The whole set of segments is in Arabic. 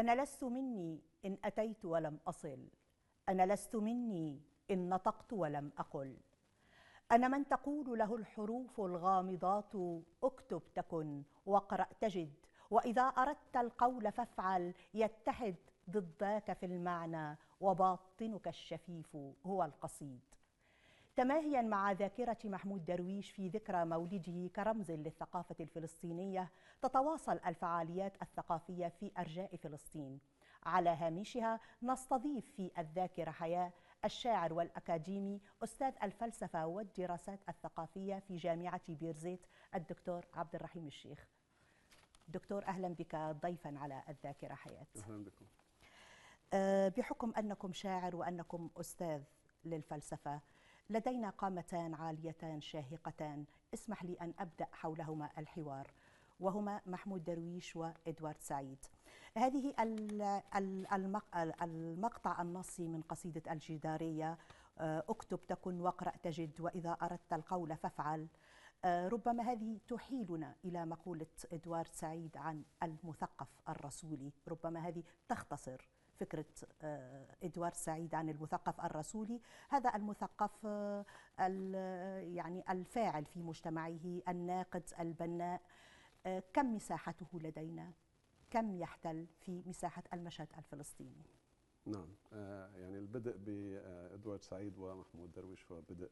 انا لست مني ان اتيت ولم اصل انا لست مني ان نطقت ولم اقل انا من تقول له الحروف الغامضات اكتب تكن واقرا تجد واذا اردت القول فافعل يتحد ضداك في المعنى وباطنك الشفيف هو القصيد تماهيا مع ذاكرة محمود درويش في ذكرى مولده كرمز للثقافة الفلسطينية تتواصل الفعاليات الثقافية في أرجاء فلسطين على هامشها نستضيف في الذاكرة حياة الشاعر والأكاديمي أستاذ الفلسفة والدراسات الثقافية في جامعة بيرزيت الدكتور عبد الرحيم الشيخ دكتور أهلا بك ضيفا على الذاكرة حياة أهلا بكم أه، بحكم أنكم شاعر وأنكم أستاذ للفلسفة لدينا قامتان عاليتان شاهقتان اسمح لي أن أبدأ حولهما الحوار وهما محمود درويش وإدوارد سعيد هذه المقطع النصي من قصيدة الجدارية آه، اكتب تكن واقرأ تجد وإذا أردت القول فافعل آه، ربما هذه تحيلنا إلى مقولة إدوارد سعيد عن المثقف الرسولي ربما هذه تختصر فكرة آه، إدوار سعيد عن المثقف الرسولي هذا المثقف آه، يعني الفاعل في مجتمعه الناقد البناء آه، كم مساحته لدينا كم يحتل في مساحة المشهد الفلسطيني نعم يعني البدء بادوارد سعيد ومحمود درويش هو بدء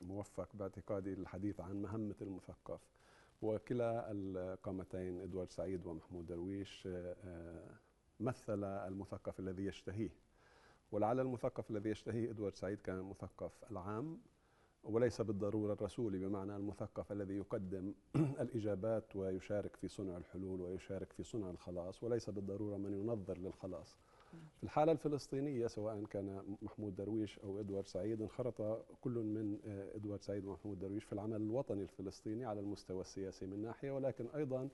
موفق باعتقادي للحديث عن مهمه المثقف وكلا القامتين ادوارد سعيد ومحمود درويش مثل المثقف الذي يشتهيه ولعل المثقف الذي يشتهيه ادوارد سعيد كان المثقف العام وليس بالضروره الرسولي بمعنى المثقف الذي يقدم الاجابات ويشارك في صنع الحلول ويشارك في صنع الخلاص وليس بالضروره من ينظر للخلاص. في الحاله الفلسطينيه سواء كان محمود درويش او ادوارد سعيد انخرط كل من آه، ادوارد سعيد ومحمود درويش في العمل الوطني الفلسطيني على المستوى السياسي من ناحيه ولكن ايضا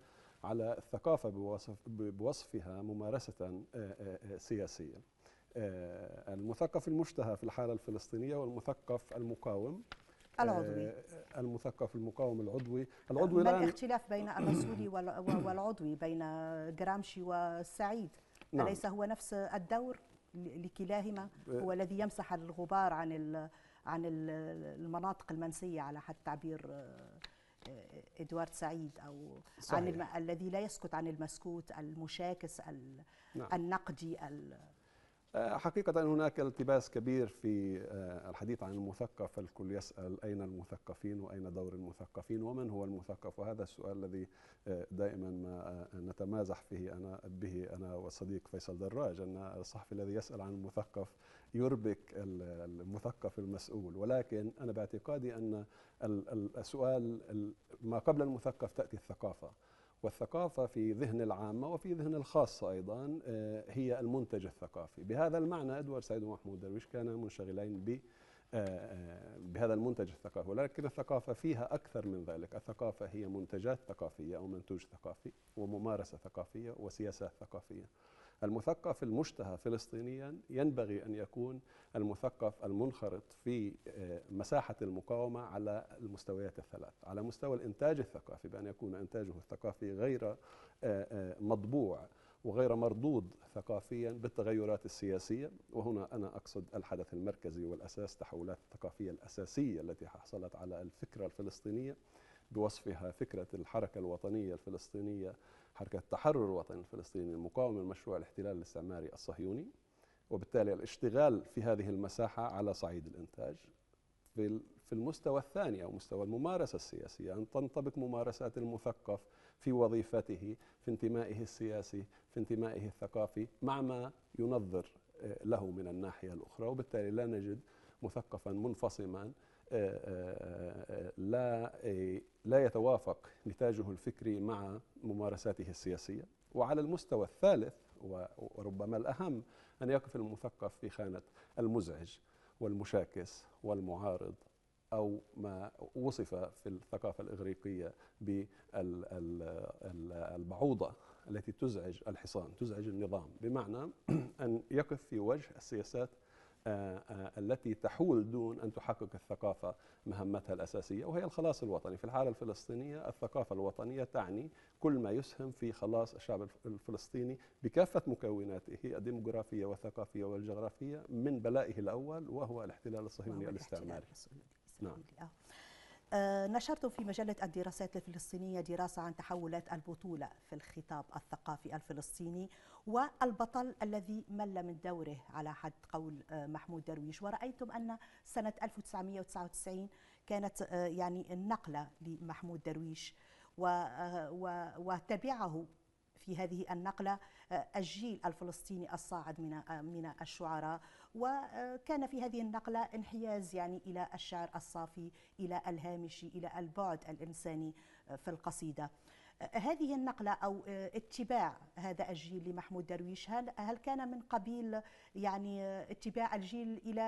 على الثقافة بوصف بوصفها ممارسة آه، آه، آه، سياسية المثقف المشتهى في الحالة الفلسطينية والمثقف المقاوم العضوي المثقف المقاوم العضوي العضوي ما الاختلاف بين الرسولي والعضوي بين جرامشي والسعيد نعم. أليس هو نفس الدور لكلاهما هو الذي يمسح الغبار عن عن المناطق المنسية على حد تعبير ادوارد سعيد او صحيح. عن الم... الذي لا يسكت عن المسكوت المشاكس ال... نعم. النقدي ال... آه، حقيقة هناك التباس كبير في آه، الحديث عن المثقف الكل يسأل أين المثقفين وأين دور المثقفين ومن هو المثقف وهذا السؤال الذي آه، دائما ما نتمازح فيه أنا به أنا والصديق فيصل دراج أن الصحفي الذي يسأل عن المثقف يربك المثقف المسؤول ولكن أنا باعتقادي أن السؤال ما قبل المثقف تأتي الثقافة والثقافة في ذهن العامة وفي ذهن الخاصة أيضا آه، هي المنتج الثقافي بهذا المعنى أدوار سعيد ومحمود درويش كانا منشغلين آه، آه، بهذا المنتج الثقافي ولكن الثقافة فيها أكثر من ذلك الثقافة هي منتجات ثقافية أو منتوج ثقافي وممارسة ثقافية وسياسات ثقافية المثقف المشتهى فلسطينيا ينبغي أن يكون المثقف المنخرط في آه، مساحة المقاومة على المستويات الثلاث على مستوى الإنتاج الثقافي بأن يكون إنتاجه الثقافي غير آه، آه، مطبوع وغير مردود ثقافيا بالتغيرات السياسية وهنا أنا أقصد الحدث المركزي والأساس تحولات الثقافية الأساسية التي حصلت على الفكرة الفلسطينية بوصفها فكرة الحركة الوطنية الفلسطينية حركة تحرر الوطن الفلسطيني المقاومة لمشروع الاحتلال الاستعماري الصهيوني وبالتالي الاشتغال في هذه المساحة على صعيد الإنتاج في المستوى الثاني أو مستوى الممارسة السياسية أن تنطبق ممارسات المثقف في وظيفته في انتمائه السياسي في انتمائه الثقافي مع ما ينظر آه، له من الناحية الأخرى وبالتالي لا نجد مثقفا منفصما آه، آه، آه، لا لا يتوافق نتاجه الفكري مع ممارساته السياسيه وعلى المستوى الثالث وربما الاهم ان يقف المثقف في خانه المزعج والمشاكس والمعارض او ما وصف في الثقافه الاغريقيه بالبعوضه التي تزعج الحصان تزعج النظام بمعنى ان يقف في وجه السياسات آه، آه، التي تحول دون أن تحقق الثقافة مهمتها الأساسية وهي الخلاص الوطني في الحالة الفلسطينية الثقافة الوطنية تعني كل ما يسهم في خلاص الشعب الفلسطيني بكافة مكوناته الديموغرافية والثقافية والجغرافية من بلائه الأول وهو الاحتلال الصهيوني الاستعماري نعم. آه، نشرتم في مجلة الدراسات الفلسطينية دراسة عن تحولات البطولة في الخطاب الثقافي الفلسطيني والبطل الذي مل من دوره على حد قول آه، محمود درويش ورأيتم أن سنة 1999 كانت آه، يعني النقلة لمحمود درويش آه، وتبعه في هذه النقلة الجيل الفلسطيني الصاعد من من الشعراء وكان في هذه النقلة انحياز يعني إلى الشعر الصافي إلى الهامشي إلى البعد الإنساني في القصيدة. هذه النقلة أو آه، اتباع هذا الجيل لمحمود درويش هل, هل كان من قبيل يعني آه، اتباع الجيل إلى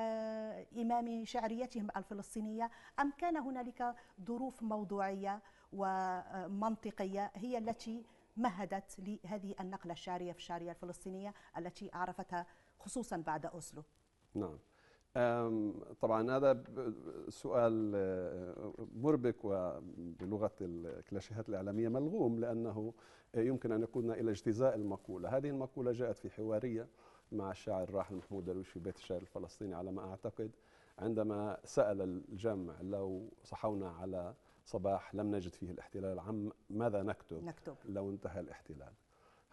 إمام شعريتهم الفلسطينية أم كان هنالك ظروف موضوعية ومنطقية هي التي مهدت لهذه النقلة الشعرية في الشعرية الفلسطينية التي عرفتها خصوصا بعد أوسلو نعم طبعا هذا سؤال آه، مربك وبلغه الكلاشيهات الاعلاميه ملغوم لانه يمكن ان يقودنا الى اجتزاء المقوله، هذه المقوله جاءت في حواريه مع الشاعر الراحل محمود درويش في بيت الشعر الفلسطيني على ما اعتقد عندما سال الجمع لو صحونا على صباح لم نجد فيه الاحتلال عم ماذا نكتب, نكتب. لو انتهى الاحتلال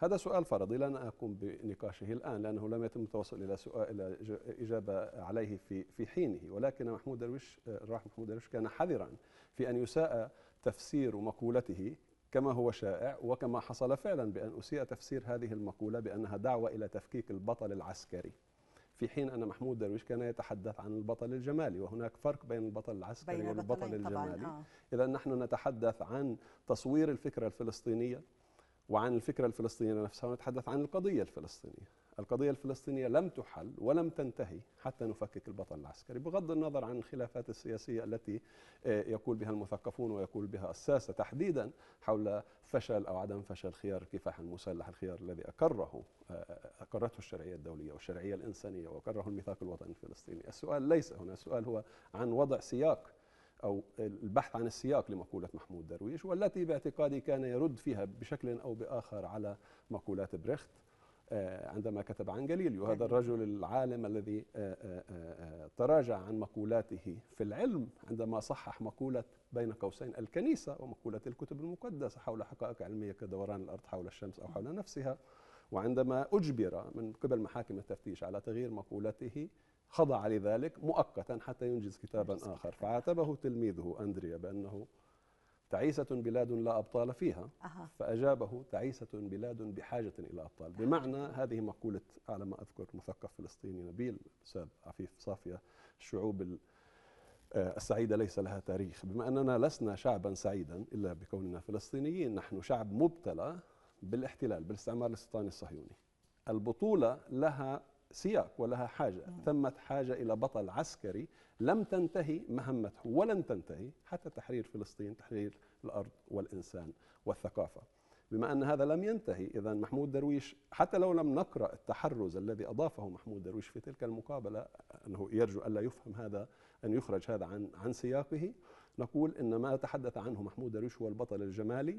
هذا سؤال فرضي لا أقوم بنقاشه الآن لأنه لم يتم التوصل إلى سؤال إلى إجابة عليه في في حينه ولكن محمود درويش الراحل محمود درويش كان حذرا في أن يساء تفسير مقولته كما هو شائع وكما حصل فعلا بأن أسيء تفسير هذه المقولة بأنها دعوة إلى تفكيك البطل العسكري في حين أن محمود درويش كان يتحدث عن البطل الجمالي وهناك فرق بين البطل العسكري بين والبطل الجمالي آه. إذا نحن نتحدث عن تصوير الفكرة الفلسطينية وعن الفكرة الفلسطينية نفسها ونتحدث عن القضية الفلسطينية القضية الفلسطينية لم تحل ولم تنتهي حتى نفكك البطل العسكري بغض النظر عن الخلافات السياسية التي آه، يقول بها المثقفون ويقول بها الساسة تحديدا حول فشل أو عدم فشل خيار الكفاح المسلح الخيار الذي أقره آه، آه، أقرته الشرعية الدولية والشرعية الإنسانية وأقره الميثاق الوطني الفلسطيني السؤال ليس هنا السؤال هو عن وضع سياق أو البحث عن السياق لمقولة محمود درويش والتي باعتقادي كان يرد فيها بشكل أو بآخر على مقولات بريخت آه، عندما كتب عن جاليليو هذا الرجل العالم الذي آه، آه، تراجع عن مقولاته في العلم عندما صحح مقولة بين قوسين الكنيسة ومقولة الكتب المقدسة حول حقائق علمية كدوران الأرض حول الشمس أو حول نفسها وعندما أجبر من قبل محاكم التفتيش على تغيير مقولته خضع لذلك مؤقتا حتى ينجز كتابا آخر فعاتبه تلميذه أندريا بأنه تعيسة بلاد لا أبطال فيها فأجابه تعيسة بلاد بحاجة إلى أبطال بمعنى هذه مقولة على ما أذكر مثقف فلسطيني نبيل الأستاذ عفيف صافية الشعوب آه، السعيدة ليس لها تاريخ بما أننا لسنا شعبا سعيدا إلا بكوننا فلسطينيين نحن شعب مبتلى بالاحتلال بالاستعمار الاستيطاني الصهيوني البطولة لها سياق ولها حاجة نعم. ثمة حاجة إلى بطل عسكري لم تنتهي مهمته ولن تنتهي حتى تحرير فلسطين تحرير الأرض والإنسان والثقافة بما أن هذا لم ينتهي إذا محمود درويش حتى لو لم نقرأ التحرز الذي أضافه محمود درويش في تلك المقابلة أنه يرجو ألا يفهم هذا أن يخرج هذا عن عن سياقه نقول إن ما تحدث عنه محمود درويش هو البطل الجمالي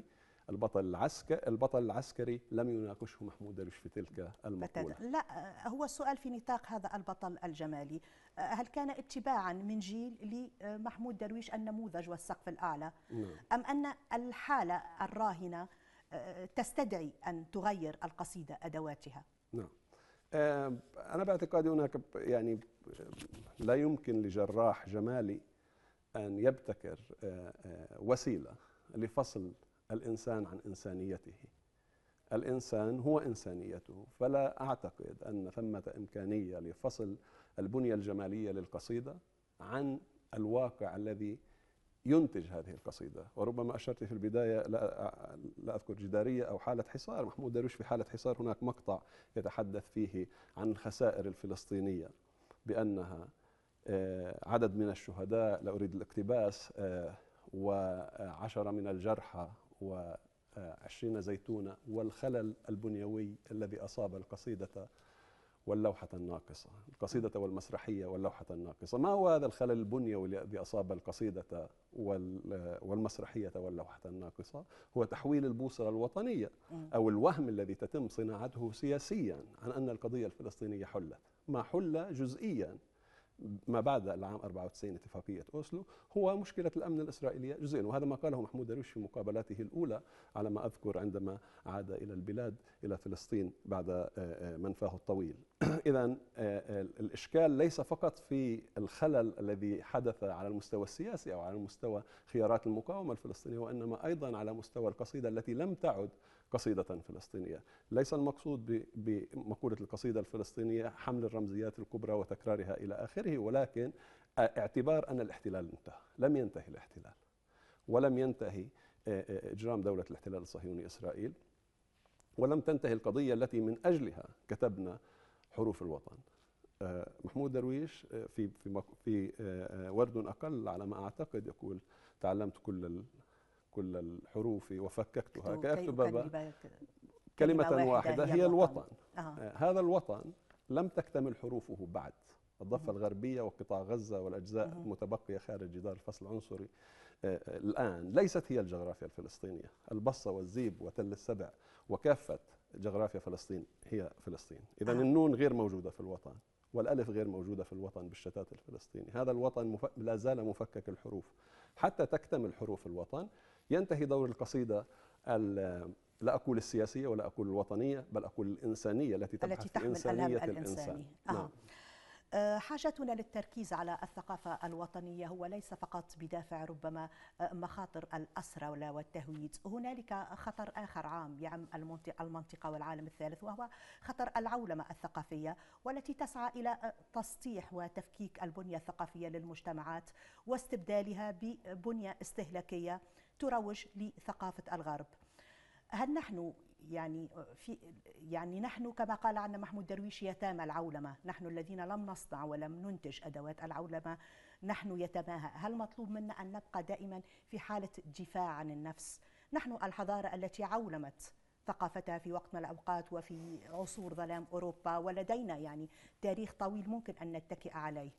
البطل العسكري البطل العسكري لم يناقشه محمود درويش في تلك المقولة لا هو السؤال في نطاق هذا البطل الجمالي هل كان اتباعا من جيل لمحمود درويش النموذج والسقف الأعلى نعم. أم أن الحالة الراهنة آه، تستدعي أن تغير القصيدة أدواتها نعم آه، أنا باعتقادي هناك يعني لا يمكن لجراح جمالي أن يبتكر آه، وسيلة لفصل الانسان عن انسانيته الانسان هو انسانيته فلا اعتقد ان ثمه امكانيه لفصل البنيه الجماليه للقصيده عن الواقع الذي ينتج هذه القصيدة وربما أشرت في البداية لا, لا أذكر جدارية أو حالة حصار محمود درويش في حالة حصار هناك مقطع يتحدث فيه عن الخسائر الفلسطينية بأنها آه، عدد من الشهداء لا أريد الاقتباس آه، وعشرة من الجرحى و و20 زيتونة والخلل البنيوي الذي أصاب القصيدة واللوحة الناقصة القصيدة والمسرحية واللوحة الناقصة ما هو هذا الخلل البنيوي الذي أصاب القصيدة والمسرحية واللوحة الناقصة هو تحويل البوصلة الوطنية أو الوهم الذي تتم صناعته سياسيا عن أن القضية الفلسطينية حلت ما حل جزئيا ما بعد العام 94 اتفاقية أوسلو هو مشكلة الأمن الإسرائيلية جزئيا وهذا ما قاله محمود درويش في مقابلاته الأولى على ما أذكر عندما عاد إلى البلاد إلى فلسطين بعد آه، آه، منفاه الطويل إذا آه، الإشكال ليس فقط في الخلل الذي حدث على المستوى السياسي أو على مستوى خيارات المقاومة الفلسطينية وإنما أيضا على مستوى القصيدة التي لم تعد قصيدة فلسطينية ليس المقصود بمقولة القصيدة الفلسطينية حمل الرمزيات الكبرى وتكرارها إلى آخره ولكن اعتبار أن الاحتلال انتهى لم ينتهي الاحتلال ولم ينتهي آه، آه، إجرام دولة الاحتلال الصهيوني إسرائيل ولم تنتهي القضية التي من أجلها كتبنا حروف الوطن آه، محمود درويش في في في ورد اقل على ما اعتقد يقول تعلمت كل كل الحروف وفككتها كأكتب طيب، كلمة واحدة هي الوطن آه. آه. هذا الوطن لم تكتمل حروفه بعد الضفة الغربية وقطاع غزة والأجزاء المتبقية خارج جدار الفصل العنصري آه، آه، الآن ليست هي الجغرافيا الفلسطينية البصة والزيب وتل السبع وكافة جغرافيا فلسطين هي فلسطين إذا آه. النون غير موجودة في الوطن والألف غير موجودة في الوطن بالشتات الفلسطيني هذا الوطن مف... لا زال مفكك الحروف حتى تكتمل حروف الوطن ينتهي دور القصيدة لا أقول السياسية ولا أقول الوطنية بل أقول الإنسانية التي تبحث التي تحمل إنسانية الإنسان نعم. آه، حاجتنا للتركيز على الثقافة الوطنية هو ليس فقط بدافع ربما آه، مخاطر الأسرة ولا والتهويد هنالك خطر آخر عام يعم المنطقة والعالم الثالث وهو خطر العولمة الثقافية والتي تسعى إلى آه، تسطيح وتفكيك البنية الثقافية للمجتمعات واستبدالها ببنية استهلاكية تروج لثقافه الغرب هل نحن يعني في يعني نحن كما قال عنا محمود درويش يتامى العولمه، نحن الذين لم نصنع ولم ننتج ادوات العولمه نحن يتماهى، هل مطلوب منا ان نبقى دائما في حاله دفاع عن النفس؟ نحن الحضاره التي عولمت ثقافتها في وقت من الاوقات وفي عصور ظلام اوروبا ولدينا يعني تاريخ طويل ممكن ان نتكئ عليه.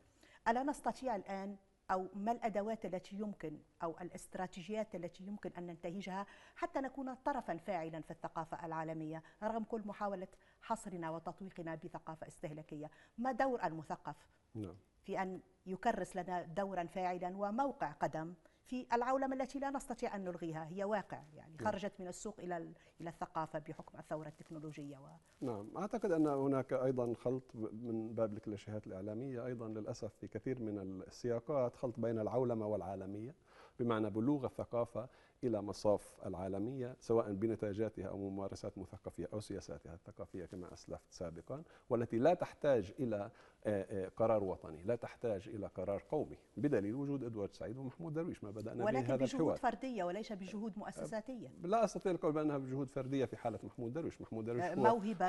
الا نستطيع الان أو ما الأدوات التي يمكن أو الاستراتيجيات التي يمكن أن ننتهجها حتى نكون طرفا فاعلا في الثقافة العالمية رغم كل محاولة حصرنا وتطويقنا بثقافة استهلاكية ما دور المثقف نعم. في أن يكرس لنا دورا فاعلا وموقع قدم في العولمة التي لا نستطيع أن نلغيها هي واقع يعني نعم. خرجت من السوق إلى إلى الثقافة بحكم الثورة التكنولوجية و... نعم أعتقد أن هناك أيضا خلط من باب الكليشيهات الإعلامية أيضا للأسف في كثير من السياقات خلط بين العولمة والعالمية بمعنى بلوغ الثقافة إلى مصاف العالمية سواء بنتاجاتها أو ممارسات مثقفية أو سياساتها الثقافية كما أسلفت سابقا والتي لا تحتاج إلى آه، آه، قرار وطني لا تحتاج إلى قرار قومي بدليل وجود إدوارد سعيد ومحمود درويش ما بدأنا ولكن هذا بجهود الحوار. فردية وليس بجهود مؤسساتية لا أستطيع القول بأنها بجهود فردية في حالة محمود درويش محمود درويش آه، موهبة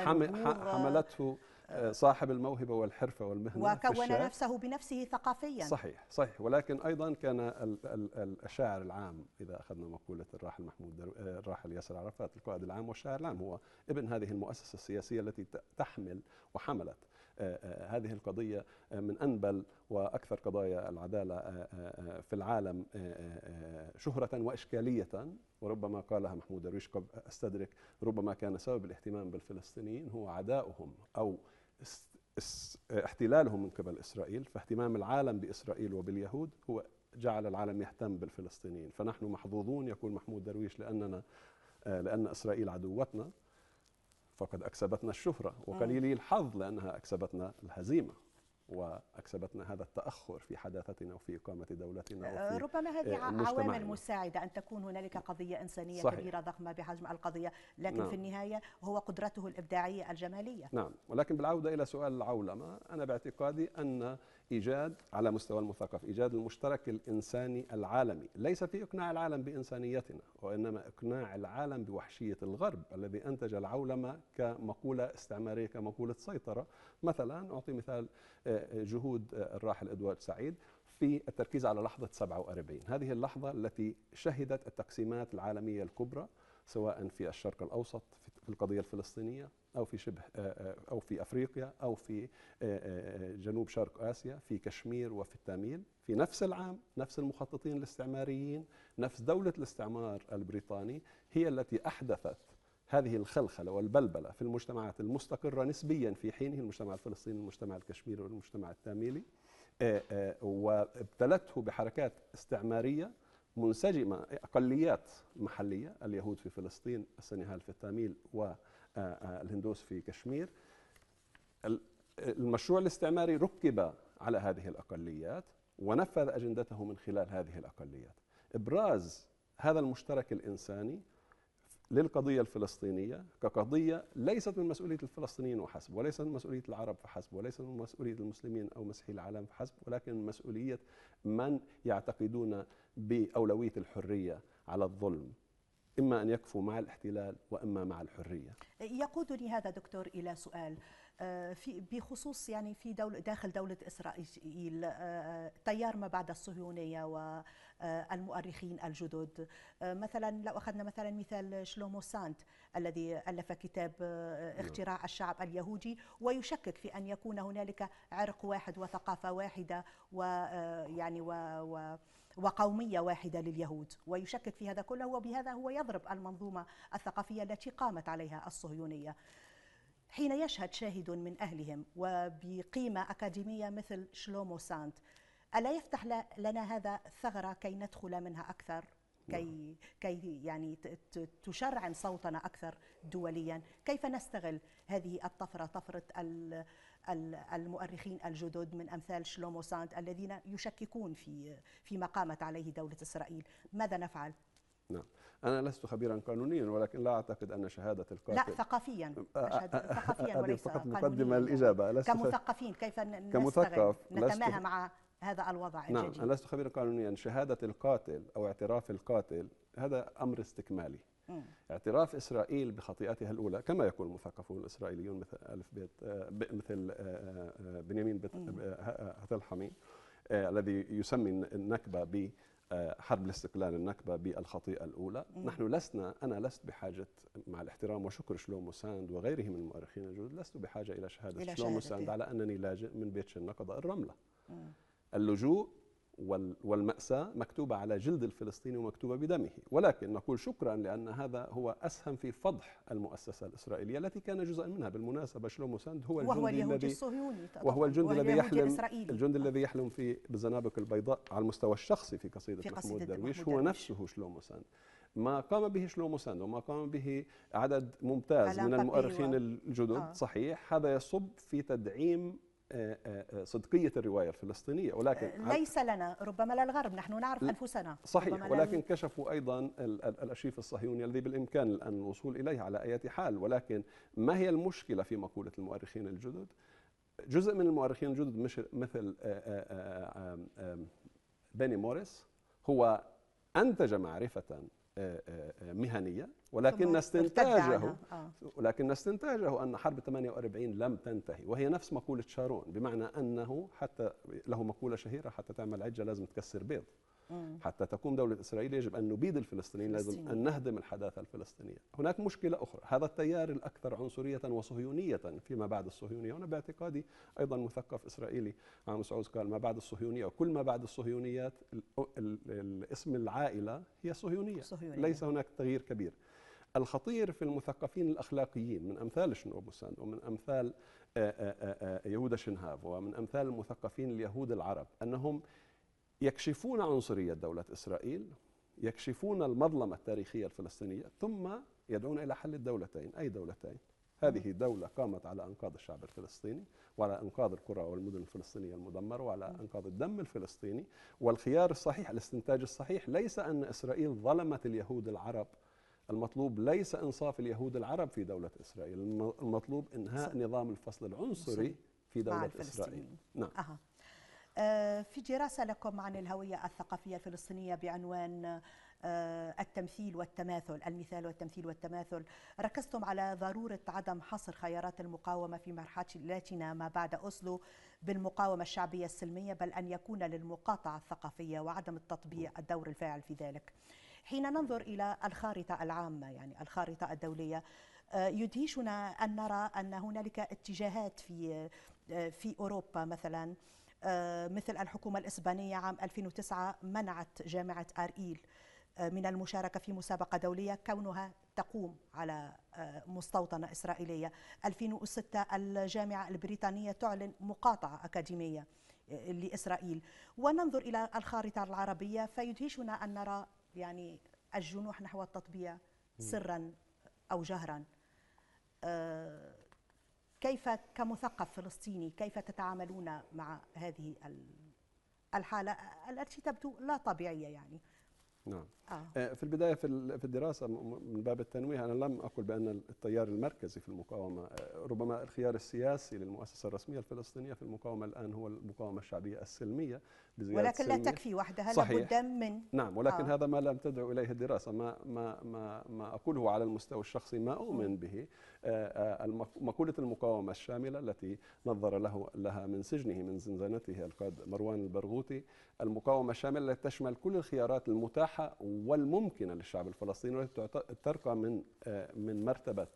حملته صاحب الموهبة والحرفة والمهنة وكون نفسه بنفسه ثقافيا صحيح صحيح ولكن أيضا كان الشاعر العام إذا أخذنا مقولة الراحل محمود آه، الراحل ياسر عرفات القائد العام والشاعر العام هو ابن هذه المؤسسة السياسية التي تحمل وحملت آه، آه، هذه القضية من أنبل وأكثر قضايا العدالة في العالم شهرة وإشكالية وربما قالها محمود درويش استدرك ربما كان سبب الاهتمام بالفلسطينيين هو عداؤهم أو احتلالهم من قبل اسرائيل فاهتمام العالم باسرائيل وباليهود هو جعل العالم يهتم بالفلسطينيين فنحن محظوظون يقول محمود درويش لاننا آه، لان اسرائيل عدوتنا فقد اكسبتنا الشهره وقليلي الحظ لانها اكسبتنا الهزيمه واكسبتنا هذا التاخر في حداثتنا وفي اقامه دولتنا آه، وفي ربما هذه آه، عوامل مساعده ان تكون هنالك قضيه انسانيه صحيح. كبيره ضخمه بحجم القضيه لكن نعم. في النهايه هو قدرته الابداعيه الجماليه نعم ولكن بالعوده الى سؤال العولمه انا باعتقادي ان ايجاد على مستوى المثقف ايجاد المشترك الانساني العالمي ليس في اقناع العالم بانسانيتنا وانما اقناع العالم بوحشيه الغرب الذي انتج العولمه كمقوله استعماريه كمقوله سيطره مثلا اعطي مثال آه، آه، جهود آه، الراحل ادوارد سعيد في التركيز على لحظه 47 هذه اللحظه التي شهدت التقسيمات العالميه الكبرى سواء في الشرق الاوسط في في القضية الفلسطينية أو في شبه آه، آه، أو في أفريقيا أو في آه، جنوب شرق آسيا في كشمير وفي التاميل في نفس العام نفس المخططين الاستعماريين نفس دولة الاستعمار البريطاني هي التي أحدثت هذه الخلخلة والبلبلة في المجتمعات المستقرة نسبيا في حينه المجتمع الفلسطيني المجتمع الكشميري والمجتمع التاميلي وابتلته بحركات استعمارية منسجمة أقليات محلية اليهود في فلسطين السنهال في التاميل والهندوس آه، آه، في كشمير المشروع الاستعماري ركب على هذه الأقليات ونفذ أجندته من خلال هذه الأقليات إبراز هذا المشترك الإنساني للقضية الفلسطينية كقضية ليست من مسؤولية الفلسطينيين وحسب وليست من مسؤولية العرب فحسب وليست من مسؤولية المسلمين أو مسيحي العالم فحسب ولكن مسؤولية من يعتقدون بأولوية الحرية على الظلم إما أن يكفوا مع الاحتلال وإما مع الحرية يقودني هذا دكتور إلى سؤال آه، في بخصوص يعني في دولة داخل دولة إسرائيل تيار آه، ما بعد الصهيونية والمؤرخين آه، الجدد مثلا لو أخذنا مثلا مثال شلومو سانت الذي ألف كتاب نعم. اختراع الشعب اليهودي ويشكك في أن يكون هنالك عرق واحد وثقافة واحدة ويعني و, و وقومية واحدة لليهود ويشكك في هذا كله وبهذا هو يضرب المنظومة الثقافية التي قامت عليها الصهيونية حين يشهد شاهد من أهلهم وبقيمة أكاديمية مثل شلومو سانت ألا يفتح لنا هذا ثغرة كي ندخل منها أكثر كي نعم. كي يعني تشرعن صوتنا اكثر دوليا، كيف نستغل هذه الطفره طفره المؤرخين الجدد من امثال شلومو سانت الذين يشككون في فيما قامت عليه دوله اسرائيل، ماذا نفعل؟ نعم أنا لست خبيرا قانونيا ولكن لا أعتقد أن شهادة القاتل لا ثقافيا أه، أه، أه، ثقافيا وليس فقط مقدمة الإجابة لست كمثقفين كيف كمثقف نتماهى مع هذا الوضع نعم الجديد أنا لست خبيرا قانونيا شهادة القاتل أو اعتراف القاتل هذا أمر استكمالي م. اعتراف إسرائيل بخطيئتها الأولى كما يقول المثقفون الإسرائيليون مثل ألف بيت مثل بنيامين هتلحمي الذي يسمي النكبة حرب الاستقلال النكبة بالخطيئة الأولى م. نحن لسنا أنا لست بحاجة مع الاحترام وشكر شلومو ساند وغيره من المؤرخين الجدد لست بحاجة إلى شهادة إلى شلومو ساند إيه. على أنني لاجئ من بيت النقضة الرملة م. اللجوء والمأساة مكتوبة على جلد الفلسطيني ومكتوبة بدمه ولكن نقول شكرا لأن هذا هو أسهم في فضح المؤسسة الإسرائيلية التي كان جزءا منها بالمناسبة شلومو ساند هو وهو الجندي الذي وهو الجند الذي يحلم الجندي الجند الذي يحلم في بالزنابق البيضاء على المستوى الشخصي في قصيدة, في قصيدة محمود درويش هو نفسه شلومو ساند ما قام به شلومو ساند وما قام به عدد ممتاز من المؤرخين الجدد آه. صحيح هذا يصب في تدعيم آه، آه، آه، صدقيه الروايه الفلسطينيه ولكن ليس لنا ربما للغرب نحن نعرف انفسنا صحيح ولكن كشفوا ايضا الارشيف الصهيوني الذي بالامكان الان الوصول اليه على اي حال ولكن ما هي المشكله في مقوله المؤرخين الجدد؟ جزء من المؤرخين الجدد مش مثل بني موريس هو انتج معرفه آه، آه، مهنية ولكن استنتاجه آه. ولكن استنتاجه أن حرب 48 لم تنتهي وهي نفس مقولة شارون بمعنى أنه حتى له مقولة شهيرة حتى تعمل عجة لازم تكسر بيض حتى تقوم دولة إسرائيل يجب أن نبيد الفلسطينيين لازم أن نهدم الحداثة الفلسطينية هناك مشكلة أخرى هذا التيار الأكثر عنصرية وصهيونية فيما بعد الصهيونية وأنا باعتقادي أيضا مثقف إسرائيلي عاموس عوز قال ما بعد الصهيونية وكل ما بعد الصهيونيات الاسم العائلة هي صهيونية, صهيونية. ليس هناك تغيير كبير الخطير في المثقفين الأخلاقيين من أمثال شنوبوسان ومن أمثال آه، آه، آه، يهودا شنهاف ومن أمثال المثقفين اليهود العرب أنهم يكشفون عنصرية دولة إسرائيل يكشفون المظلمة التاريخية الفلسطينية ثم يدعون إلى حل الدولتين أي دولتين هذه دولة قامت على أنقاض الشعب الفلسطيني وعلى أنقاض القرى والمدن الفلسطينية المدمرة وعلى أنقاض الدم الفلسطيني والخيار الصحيح الاستنتاج الصحيح ليس أن إسرائيل ظلمت اليهود العرب المطلوب ليس إنصاف اليهود العرب في دولة إسرائيل المطلوب إنهاء نظام الفصل العنصري في دولة إسرائيل نعم آه، في دراسة لكم عن الهوية الثقافية الفلسطينية بعنوان آه، التمثيل والتماثل المثال والتمثيل والتماثل ركزتم على ضرورة عدم حصر خيارات المقاومة في مرحلتنا ما بعد أسلو بالمقاومة الشعبية السلمية بل أن يكون للمقاطعة الثقافية وعدم التطبيع الدور الفاعل في ذلك حين ننظر إلى الخارطة العامة يعني الخارطة الدولية آه، يدهشنا أن نرى أن هنالك اتجاهات في في أوروبا مثلا آه، مثل الحكومة الإسبانية عام 2009 منعت جامعة أرئيل آه، من المشاركة في مسابقة دولية كونها تقوم على آه، مستوطنة إسرائيلية 2006 الجامعة البريطانية تعلن مقاطعة أكاديمية لإسرائيل وننظر إلى الخارطة العربية فيدهشنا أن نرى يعني الجنوح نحو التطبيع سرا أو جهرا كيف كمثقف فلسطيني كيف تتعاملون مع هذه الحالة التي تبدو لا طبيعية يعني نعم آه. آه. في البدايه في في الدراسه من باب التنويه انا لم اقل بان التيار المركزي في المقاومه آه، ربما الخيار السياسي للمؤسسه الرسميه الفلسطينيه في المقاومه الان هو المقاومه الشعبيه السلميه بزياده ولكن لا تكفي وحدها لابد من نعم ولكن آه. هذا ما لم تدعو اليه الدراسه ما ما ما ما اقوله على المستوى الشخصي ما اؤمن به آه، مقوله المقاومه الشامله التي نظر له لها من سجنه من زنزانته القاد مروان البرغوثي المقاومه الشامله التي تشمل كل الخيارات المتاحه المتاحه والممكنه للشعب الفلسطيني والتي ترقى من آه، من مرتبه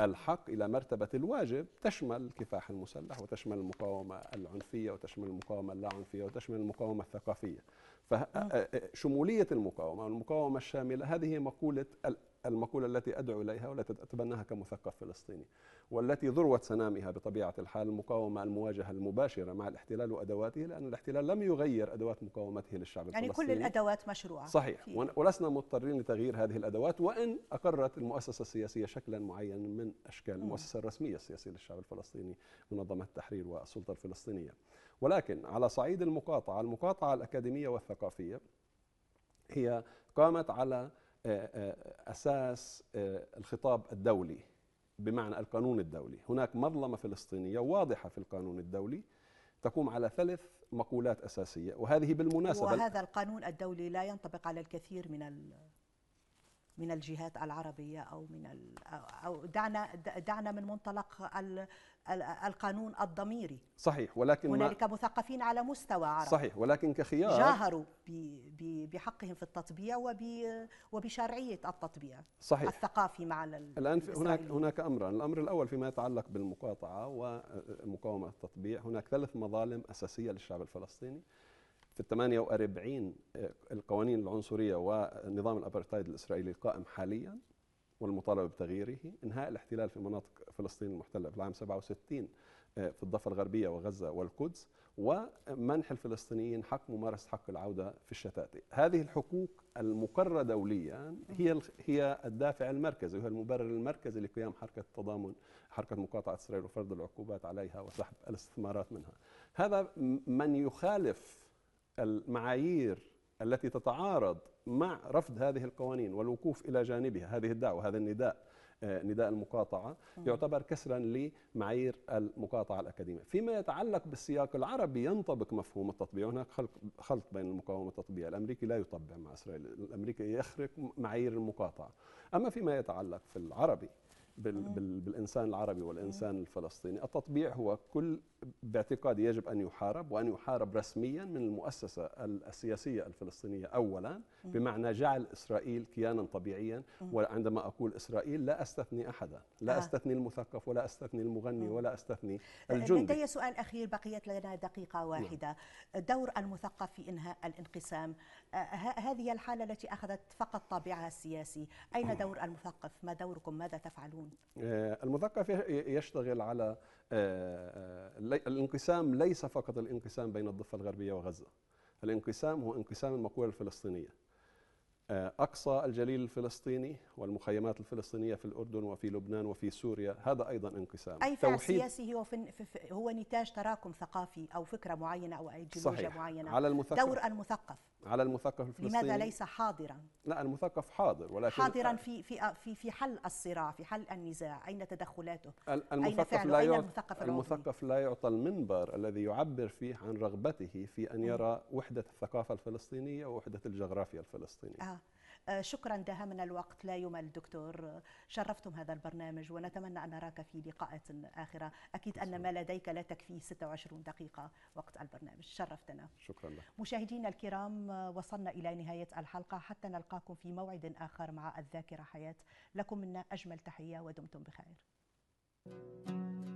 الحق الى مرتبه الواجب تشمل الكفاح المسلح وتشمل المقاومه العنفيه وتشمل المقاومه اللا عنفيه وتشمل المقاومه الثقافيه فشموليه آه، آه، المقاومه والمقاومه الشامله هذه مقوله المقولة التي أدعو إليها والتي أتبناها كمثقف فلسطيني والتي ذروة سنامها بطبيعة الحال المقاومة المواجهة المباشرة مع الاحتلال وأدواته لأن الاحتلال لم يغير أدوات مقاومته للشعب يعني الفلسطيني يعني كل الأدوات مشروعة صحيح فيه. ولسنا مضطرين لتغيير هذه الأدوات وإن أقرت المؤسسة السياسية شكلا معينا من أشكال المؤسسة الرسمية السياسية للشعب الفلسطيني منظمة التحرير والسلطة الفلسطينية ولكن على صعيد المقاطعة المقاطعة الأكاديمية والثقافية هي قامت على آه، آه، اساس آه، الخطاب الدولي بمعنى القانون الدولي، هناك مظلمه فلسطينيه واضحه في القانون الدولي تقوم على ثلاث مقولات اساسيه وهذه بالمناسبه وهذا القانون الدولي لا ينطبق على الكثير من ال من الجهات العربية أو من أو دعنا دعنا من منطلق القانون الضميري صحيح ولكن هنالك مثقفين على مستوى عربي صحيح ولكن كخيار جاهروا بحقهم في التطبيع وبشرعية التطبيع صحيح الثقافي مع الآن هناك هناك أمران الأمر الأول فيما يتعلق بالمقاطعة ومقاومة التطبيع هناك ثلاث مظالم أساسية للشعب الفلسطيني في ال 48 آه، القوانين العنصرية ونظام الأبرتايد الإسرائيلي القائم حاليا والمطالبة بتغييره انهاء الاحتلال في مناطق فلسطين المحتلة في العام 67 آه، في الضفة الغربية وغزة والقدس ومنح الفلسطينيين حق ممارسة حق العودة في الشتات هذه الحقوق المقرة دوليا هي هي الدافع المركزي وهي المبرر المركزي لقيام حركة التضامن حركة مقاطعة إسرائيل وفرض العقوبات عليها وسحب الاستثمارات منها هذا من يخالف المعايير التي تتعارض مع رفض هذه القوانين والوقوف الى جانبها هذه الدعوه هذا النداء آه، نداء المقاطعه يعتبر كسرا لمعايير المقاطعه الاكاديميه، فيما يتعلق بالسياق العربي ينطبق مفهوم التطبيع، هناك خلط بين المقاومه والتطبيع، الامريكي لا يطبع مع اسرائيل، الامريكي يخرق معايير المقاطعه، اما فيما يتعلق في العربي بال بالانسان العربي والانسان الفلسطيني، التطبيع هو كل باعتقادي يجب أن يحارب وأن يحارب رسميا من المؤسسة السياسية الفلسطينية أولا بمعنى جعل إسرائيل كيانا طبيعيا وعندما أقول إسرائيل لا أستثني أحدا لا آه. أستثني المثقف ولا أستثني المغني ولا أستثني الجندي لدي سؤال أخير بقيت لنا دقيقة نعم. واحدة دور المثقف في إنهاء الانقسام آه، هذه الحالة التي أخذت فقط طابعها السياسي أين دور المثقف ما دوركم ماذا تفعلون آه، المثقف يشتغل على آه، آه، آه، الانقسام ليس فقط الانقسام بين الضفة الغربية وغزة الانقسام هو انقسام المقولة الفلسطينية آه، أقصى الجليل الفلسطيني والمخيمات الفلسطينية في الأردن وفي لبنان وفي سوريا هذا أيضا انقسام أي فعل سياسي هو, في هو نتاج تراكم ثقافي أو فكرة معينة أو أيديولوجيا معينة على المثقف دور المثقف على المثقف الفلسطيني لماذا ليس حاضرا؟ لا المثقف حاضر ولكن حاضرا آه، في في آه، في في حل الصراع في حل النزاع أين تدخلاته؟ المثقف أين فعله؟ لا أين المثقف, المثقف لا يعطى المنبر الذي يعبر فيه عن رغبته في أن يرى وحدة الثقافة الفلسطينية ووحدة الجغرافيا الفلسطينية آه. آه، شكرا داهمنا الوقت لا يمل دكتور شرفتم هذا البرنامج ونتمنى أن نراك في لقاءات آخرة أكيد أن ما لديك لا تكفيه 26 دقيقة وقت البرنامج شرفتنا شكرا لك مشاهدينا الكرام وصلنا إلى نهاية الحلقة حتى نلقاكم في موعد آخر مع الذاكرة حياة لكم منا أجمل تحية ودمتم بخير Thank you.